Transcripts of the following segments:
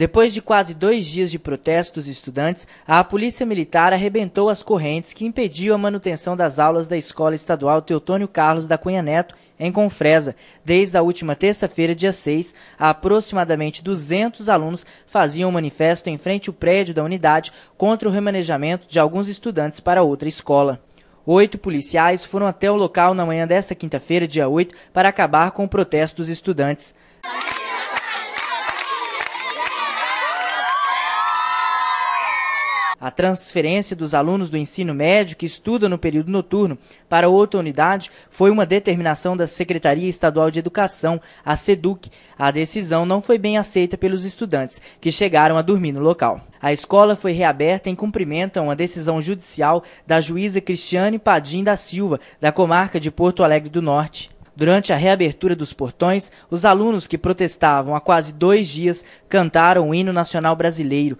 Depois de quase dois dias de protestos dos estudantes, a Polícia Militar arrebentou as correntes que impediam a manutenção das aulas da Escola Estadual Teotônio Carlos da Cunha Neto, em Confresa. Desde a última terça-feira, dia 6, aproximadamente 200 alunos faziam um manifesto em frente ao prédio da unidade contra o remanejamento de alguns estudantes para outra escola. Oito policiais foram até o local na manhã desta quinta-feira, dia 8, para acabar com o protesto dos estudantes. A transferência dos alunos do ensino médio que estudam no período noturno para outra unidade foi uma determinação da Secretaria Estadual de Educação, a SEDUC. A decisão não foi bem aceita pelos estudantes, que chegaram a dormir no local. A escola foi reaberta em cumprimento a uma decisão judicial da juíza Cristiane Padim da Silva, da comarca de Porto Alegre do Norte. Durante a reabertura dos portões, os alunos que protestavam há quase dois dias cantaram o hino nacional brasileiro.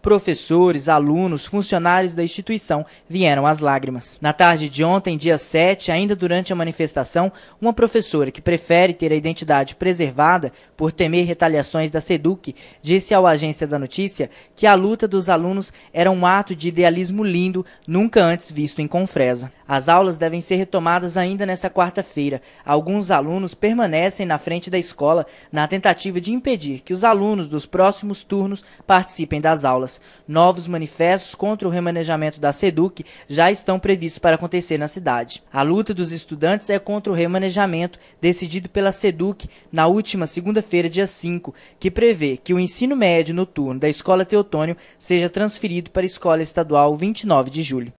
professores, alunos, funcionários da instituição vieram às lágrimas. Na tarde de ontem, dia 7, ainda durante a manifestação, uma professora que prefere ter a identidade preservada por temer retaliações da SEDUC disse ao Agência da Notícia que a luta dos alunos era um ato de idealismo lindo nunca antes visto em Confresa. As aulas devem ser retomadas ainda nesta quarta-feira. Alguns alunos permanecem na frente da escola na tentativa de impedir que os alunos dos próximos turnos participem das aulas. Novos manifestos contra o remanejamento da SEDUC já estão previstos para acontecer na cidade. A luta dos estudantes é contra o remanejamento decidido pela SEDUC na última segunda-feira, dia 5, que prevê que o ensino médio noturno da Escola Teotônio seja transferido para a Escola Estadual 29 de julho.